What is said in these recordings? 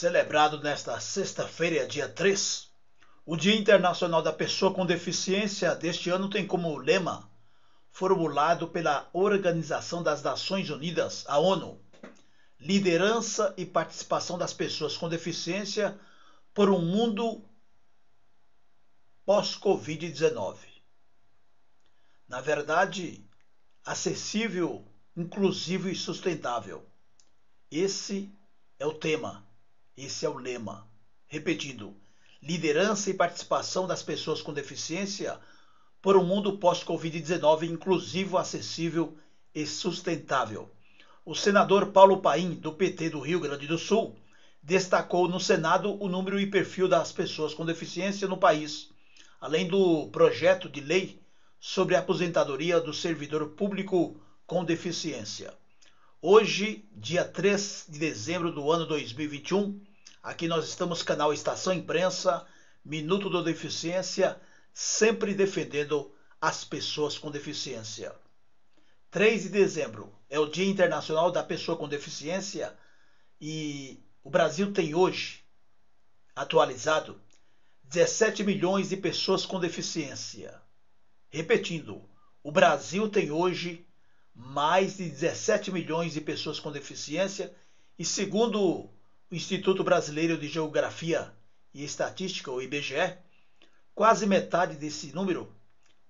celebrado nesta sexta-feira, dia 3. O Dia Internacional da Pessoa com Deficiência deste ano tem como lema, formulado pela Organização das Nações Unidas, a ONU, Liderança e Participação das Pessoas com Deficiência por um Mundo Pós-Covid-19. Na verdade, acessível, inclusivo e sustentável. Esse é o tema esse é o lema. Repetindo: liderança e participação das pessoas com deficiência por um mundo pós-Covid-19 inclusivo, acessível e sustentável. O senador Paulo Paim, do PT do Rio Grande do Sul, destacou no Senado o número e perfil das pessoas com deficiência no país, além do projeto de lei sobre a aposentadoria do servidor público com deficiência. Hoje, dia 3 de dezembro do ano 2021, Aqui nós estamos, canal Estação Imprensa, Minuto da Deficiência, sempre defendendo as pessoas com deficiência. 3 de dezembro é o Dia Internacional da Pessoa com Deficiência e o Brasil tem hoje, atualizado, 17 milhões de pessoas com deficiência. Repetindo, o Brasil tem hoje mais de 17 milhões de pessoas com deficiência e, segundo o Instituto Brasileiro de Geografia e Estatística, o IBGE, quase metade desse número,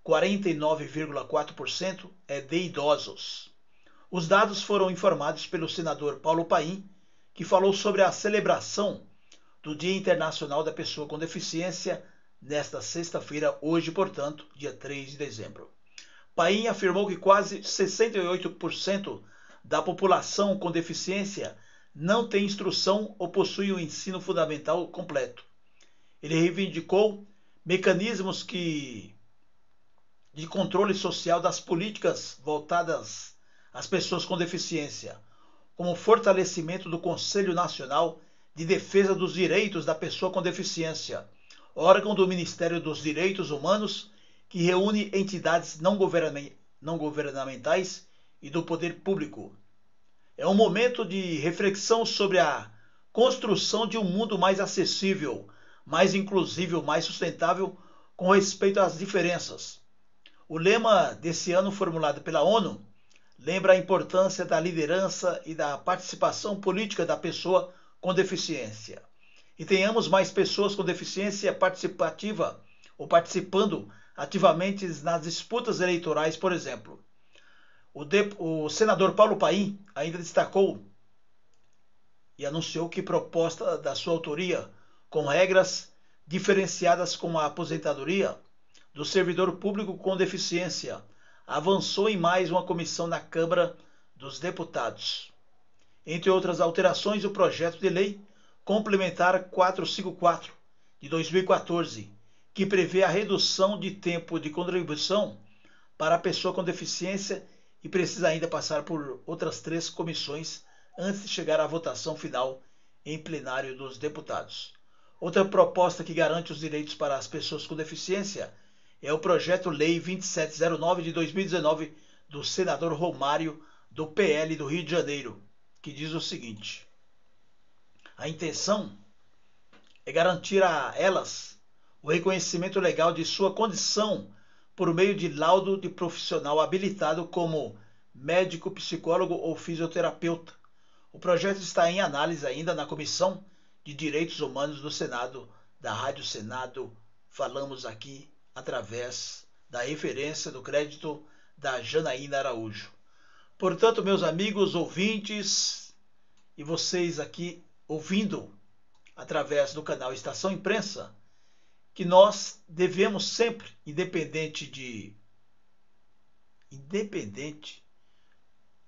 49,4%, é de idosos. Os dados foram informados pelo senador Paulo Paim, que falou sobre a celebração do Dia Internacional da Pessoa com Deficiência nesta sexta-feira, hoje, portanto, dia 3 de dezembro. Paim afirmou que quase 68% da população com deficiência não tem instrução ou possuem o um ensino fundamental completo. Ele reivindicou mecanismos que de controle social das políticas voltadas às pessoas com deficiência, como fortalecimento do Conselho Nacional de Defesa dos Direitos da Pessoa com Deficiência, órgão do Ministério dos Direitos Humanos que reúne entidades não governamentais e do poder público é um momento de reflexão sobre a construção de um mundo mais acessível, mais inclusivo, mais sustentável com respeito às diferenças. O lema desse ano, formulado pela ONU, lembra a importância da liderança e da participação política da pessoa com deficiência. E tenhamos mais pessoas com deficiência participativa ou participando ativamente nas disputas eleitorais, por exemplo. O, de, o senador Paulo Paim ainda destacou e anunciou que proposta da sua autoria com regras diferenciadas com a aposentadoria do servidor público com deficiência avançou em mais uma comissão na Câmara dos Deputados. Entre outras alterações, o projeto de lei complementar 454 de 2014, que prevê a redução de tempo de contribuição para a pessoa com deficiência e precisa ainda passar por outras três comissões antes de chegar à votação final em plenário dos deputados. Outra proposta que garante os direitos para as pessoas com deficiência é o projeto Lei 2709 de 2019 do senador Romário do PL do Rio de Janeiro, que diz o seguinte: A intenção é garantir a elas o reconhecimento legal de sua condição por meio de laudo de profissional habilitado como médico, psicólogo ou fisioterapeuta. O projeto está em análise ainda na Comissão de Direitos Humanos do Senado, da Rádio Senado. Falamos aqui através da referência do crédito da Janaína Araújo. Portanto, meus amigos ouvintes e vocês aqui ouvindo através do canal Estação Imprensa, que nós devemos sempre, independente de independente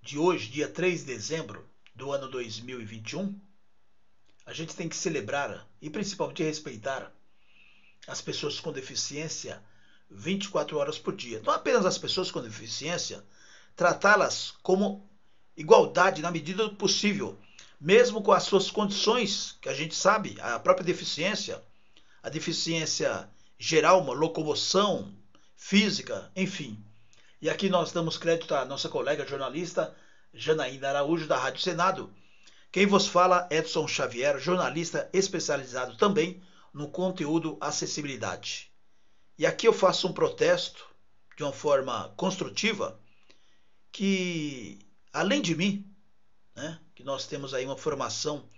de hoje, dia 3 de dezembro do ano 2021, a gente tem que celebrar e principalmente respeitar as pessoas com deficiência 24 horas por dia. Não apenas as pessoas com deficiência, tratá-las como igualdade na medida do possível, mesmo com as suas condições, que a gente sabe, a própria deficiência a deficiência geral, uma locomoção física, enfim. E aqui nós damos crédito à nossa colega jornalista Janaína Araújo, da Rádio Senado. Quem vos fala, Edson Xavier, jornalista especializado também no conteúdo acessibilidade. E aqui eu faço um protesto de uma forma construtiva que, além de mim, né, que nós temos aí uma formação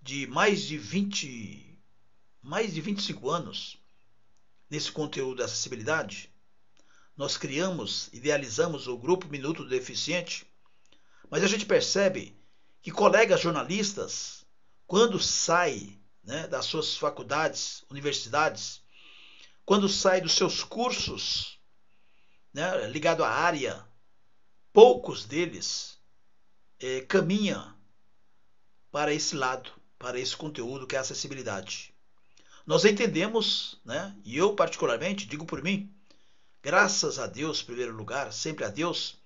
de mais de 20 mais de 25 anos nesse conteúdo de acessibilidade. Nós criamos, idealizamos o Grupo Minuto do Deficiente, mas a gente percebe que colegas jornalistas, quando saem né, das suas faculdades, universidades, quando saem dos seus cursos né, ligado à área, poucos deles é, caminham para esse lado, para esse conteúdo que é a acessibilidade. Nós entendemos, né? E eu particularmente digo por mim, graças a Deus, em primeiro lugar, sempre a Deus,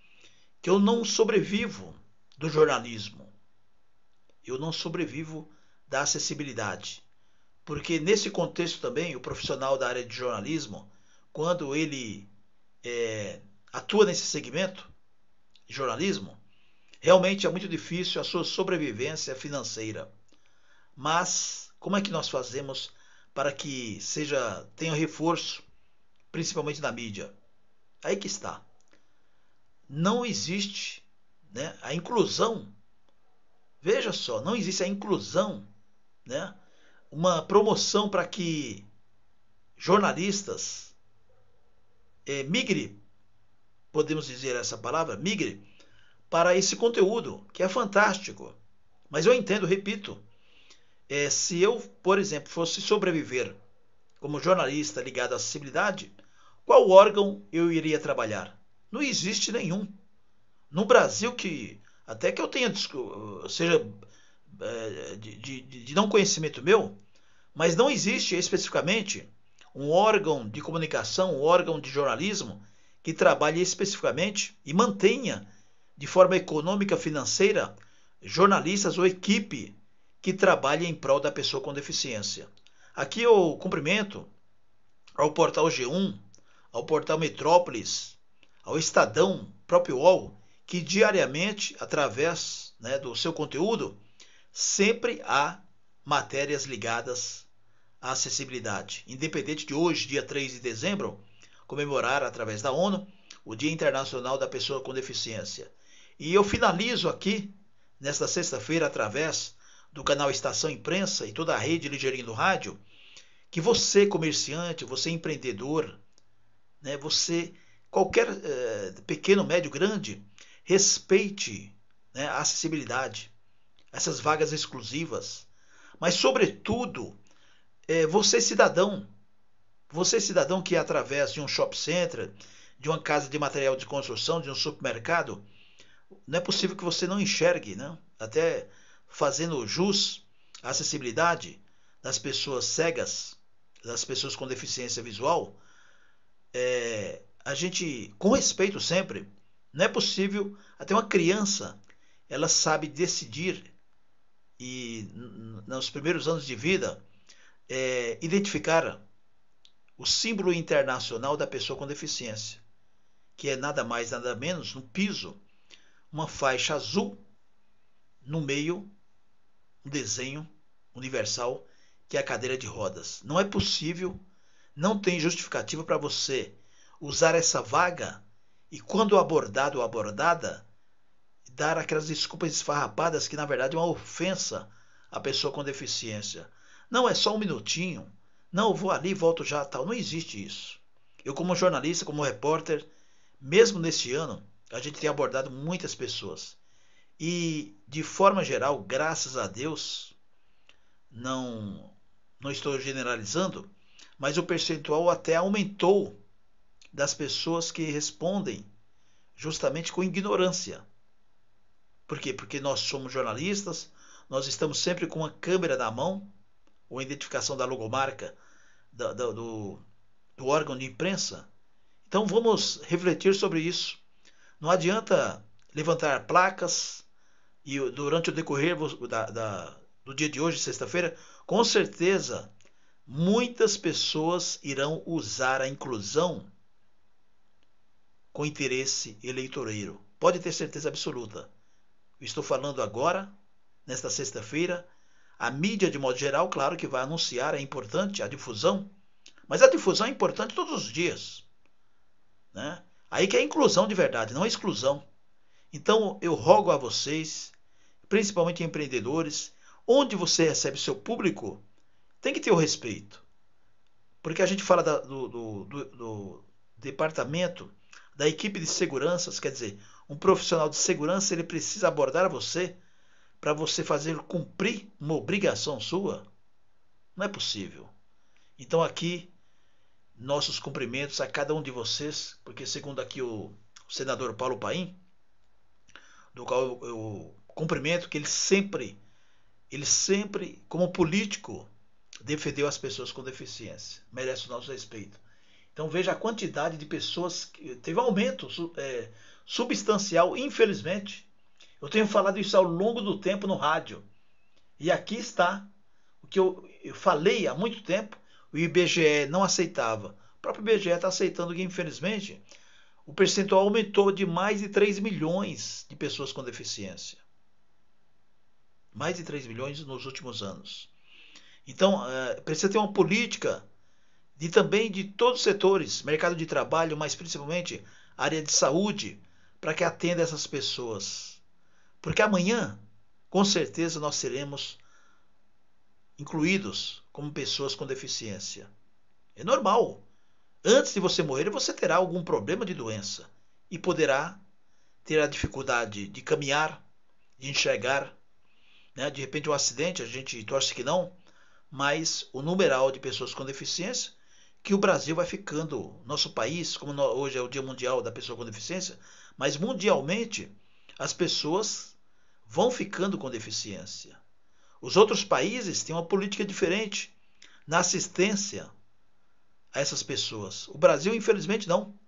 que eu não sobrevivo do jornalismo. Eu não sobrevivo da acessibilidade. Porque nesse contexto também, o profissional da área de jornalismo, quando ele é, atua nesse segmento, jornalismo, realmente é muito difícil a sua sobrevivência financeira. Mas como é que nós fazemos para que seja tenha reforço, principalmente na mídia. Aí que está. Não existe né, a inclusão. Veja só, não existe a inclusão, né, uma promoção para que jornalistas é, migre, podemos dizer essa palavra, migre, para esse conteúdo, que é fantástico. Mas eu entendo, repito, é, se eu, por exemplo, fosse sobreviver como jornalista ligado à acessibilidade, qual órgão eu iria trabalhar? Não existe nenhum. No Brasil, que até que eu tenha, seja é, de, de, de não conhecimento meu, mas não existe especificamente um órgão de comunicação, um órgão de jornalismo que trabalhe especificamente e mantenha de forma econômica, financeira, jornalistas ou equipe que trabalha em prol da pessoa com deficiência. Aqui eu cumprimento ao portal G1, ao portal Metrópolis, ao Estadão, próprio UOL, que diariamente, através né, do seu conteúdo, sempre há matérias ligadas à acessibilidade. Independente de hoje, dia 3 de dezembro, comemorar através da ONU o Dia Internacional da Pessoa com Deficiência. E eu finalizo aqui, nesta sexta-feira, através do canal Estação Imprensa e toda a rede Ligeirinho do Rádio, que você, comerciante, você empreendedor, né, você, qualquer eh, pequeno, médio, grande, respeite né, a acessibilidade, essas vagas exclusivas, mas, sobretudo, eh, você, cidadão, você, cidadão que através de um shopping center, de uma casa de material de construção, de um supermercado, não é possível que você não enxergue, né? Até fazendo jus à acessibilidade das pessoas cegas, das pessoas com deficiência visual, é, a gente, com respeito sempre, não é possível, até uma criança, ela sabe decidir e nos primeiros anos de vida, é, identificar o símbolo internacional da pessoa com deficiência, que é nada mais, nada menos, no piso, uma faixa azul no meio um desenho universal que é a cadeira de rodas. Não é possível, não tem justificativa para você usar essa vaga e quando abordado ou abordada, dar aquelas desculpas esfarrapadas que na verdade é uma ofensa à pessoa com deficiência. Não é só um minutinho, não vou ali, volto já, tal, não existe isso. Eu como jornalista, como repórter, mesmo neste ano, a gente tem abordado muitas pessoas e de forma geral, graças a Deus, não não estou generalizando, mas o percentual até aumentou das pessoas que respondem justamente com ignorância. Por quê? Porque nós somos jornalistas, nós estamos sempre com a câmera na mão, ou a identificação da logomarca do, do, do órgão de imprensa. Então vamos refletir sobre isso. Não adianta levantar placas, e durante o decorrer da, da, do dia de hoje, sexta-feira, com certeza muitas pessoas irão usar a inclusão com interesse eleitoreiro. Pode ter certeza absoluta. Estou falando agora, nesta sexta-feira, a mídia, de modo geral, claro que vai anunciar, é importante a difusão, mas a difusão é importante todos os dias. Né? Aí que é inclusão de verdade, não a é exclusão. Então eu rogo a vocês principalmente empreendedores, onde você recebe seu público, tem que ter o respeito. Porque a gente fala da, do, do, do, do departamento, da equipe de seguranças, quer dizer, um profissional de segurança ele precisa abordar você para você fazer cumprir uma obrigação sua? Não é possível. Então aqui, nossos cumprimentos a cada um de vocês, porque segundo aqui o senador Paulo Paim, do qual eu, eu cumprimento que ele sempre, ele sempre, como político, defendeu as pessoas com deficiência. Merece o nosso respeito. Então veja a quantidade de pessoas que teve um aumento é, substancial, infelizmente. Eu tenho falado isso ao longo do tempo no rádio. E aqui está o que eu, eu falei há muito tempo, o IBGE não aceitava. O próprio IBGE está aceitando que, infelizmente, o percentual aumentou de mais de 3 milhões de pessoas com deficiência mais de 3 milhões nos últimos anos. Então, é, precisa ter uma política de também de todos os setores, mercado de trabalho, mas principalmente área de saúde, para que atenda essas pessoas. Porque amanhã, com certeza, nós seremos incluídos como pessoas com deficiência. É normal. Antes de você morrer, você terá algum problema de doença e poderá ter a dificuldade de caminhar, de enxergar, né? De repente, um acidente, a gente torce que não, mas o numeral de pessoas com deficiência, que o Brasil vai ficando, nosso país, como hoje é o Dia Mundial da Pessoa com Deficiência, mas mundialmente as pessoas vão ficando com deficiência. Os outros países têm uma política diferente na assistência a essas pessoas. O Brasil, infelizmente, não.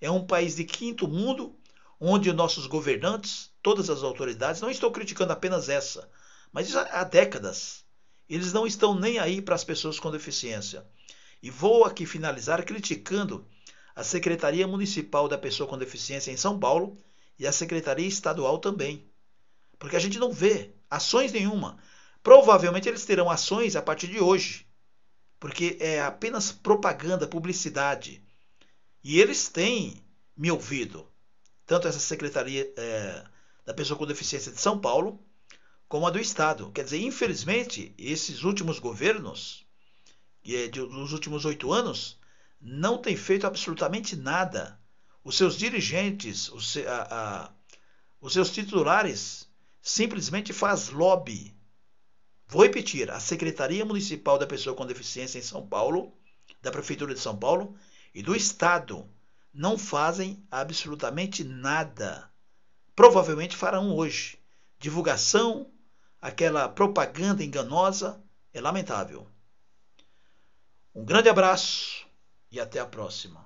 É um país de quinto mundo, onde nossos governantes, todas as autoridades, não estou criticando apenas essa, mas há décadas. Eles não estão nem aí para as pessoas com deficiência. E vou aqui finalizar criticando a Secretaria Municipal da Pessoa com Deficiência em São Paulo e a Secretaria Estadual também. Porque a gente não vê ações nenhuma. Provavelmente eles terão ações a partir de hoje, porque é apenas propaganda, publicidade. E eles têm me ouvido, tanto essa Secretaria é, da Pessoa com Deficiência de São Paulo como a do Estado. Quer dizer, infelizmente, esses últimos governos, eh, nos últimos oito anos, não têm feito absolutamente nada. Os seus dirigentes, os, a, a, os seus titulares, simplesmente faz lobby. Vou repetir, a Secretaria Municipal da Pessoa com Deficiência em São Paulo, da Prefeitura de São Paulo e do Estado, não fazem absolutamente nada. Provavelmente farão hoje. Divulgação aquela propaganda enganosa é lamentável. Um grande abraço e até a próxima.